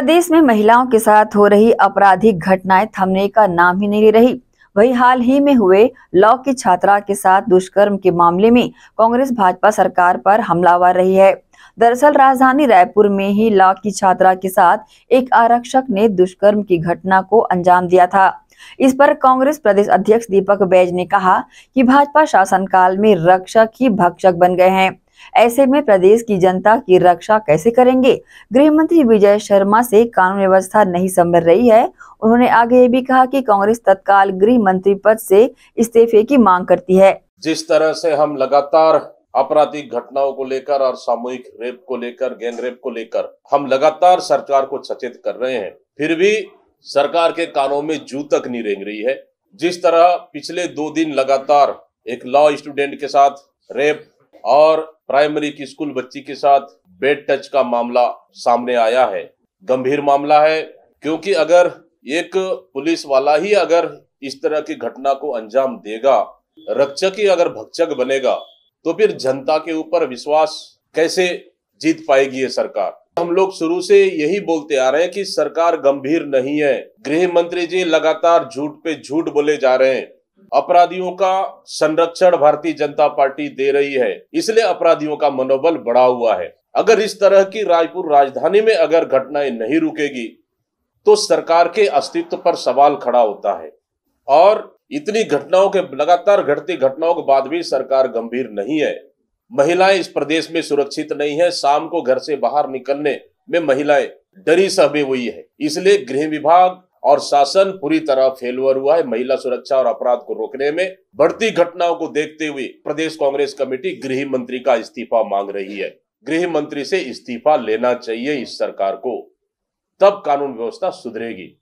प्रदेश में महिलाओं के साथ हो रही आपराधिक घटनाएं थमने का नाम ही नहीं ले रही वही हाल ही में हुए लॉ की छात्रा के साथ दुष्कर्म के मामले में कांग्रेस भाजपा सरकार पर हमलावर रही है दरअसल राजधानी रायपुर में ही लॉ की छात्रा के साथ एक आरक्षक ने दुष्कर्म की घटना को अंजाम दिया था इस पर कांग्रेस प्रदेश अध्यक्ष दीपक बैज ने कहा कि भाजपा शासनकाल में रक्षक ही भक्षक बन गए हैं ऐसे में प्रदेश की जनता की रक्षा कैसे करेंगे गृह मंत्री विजय शर्मा से कानून व्यवस्था नहीं संभल रही है उन्होंने आगे ये भी कहा कि कांग्रेस तत्काल गृह मंत्री पद से इस्तीफे की मांग करती है जिस तरह से हम लगातार आपराधिक घटनाओं को लेकर और सामूहिक रेप को लेकर गैंग रेप को लेकर हम लगातार सरकार को सचेत कर रहे हैं फिर भी सरकार के कानों में जू तक नहीं रेंग रही है जिस तरह पिछले दो दिन लगातार एक लॉ स्टूडेंट के साथ रेप और प्राइमरी की स्कूल बच्ची के साथ बेड टच का मामला सामने आया है गंभीर मामला है क्योंकि अगर एक पुलिस वाला ही अगर इस तरह की घटना को अंजाम देगा रक्षक ही अगर भक्षक बनेगा तो फिर जनता के ऊपर विश्वास कैसे जीत पाएगी ये सरकार हम लोग शुरू से यही बोलते आ रहे हैं कि सरकार गंभीर नहीं है गृह मंत्री जी लगातार झूठ पे झूठ बोले जा रहे हैं अपराधियों का संरक्षण भारतीय जनता पार्टी दे रही है इसलिए अपराधियों का मनोबल बढ़ा हुआ है अगर इस तरह की रायपुर राजधानी में अगर घटनाएं नहीं रुकेगी तो सरकार के अस्तित्व पर सवाल खड़ा होता है और इतनी घटनाओं के लगातार घटती घटनाओं के बाद भी सरकार गंभीर नहीं है महिलाएं इस प्रदेश में सुरक्षित नहीं है शाम को घर से बाहर निकलने में महिलाएं डरी सहमे हुई है इसलिए गृह विभाग और शासन पूरी तरह फेलवर हुआ है महिला सुरक्षा और अपराध को रोकने में बढ़ती घटनाओं को देखते हुए प्रदेश कांग्रेस कमेटी गृह मंत्री का इस्तीफा मांग रही है गृह मंत्री से इस्तीफा लेना चाहिए इस सरकार को तब कानून व्यवस्था सुधरेगी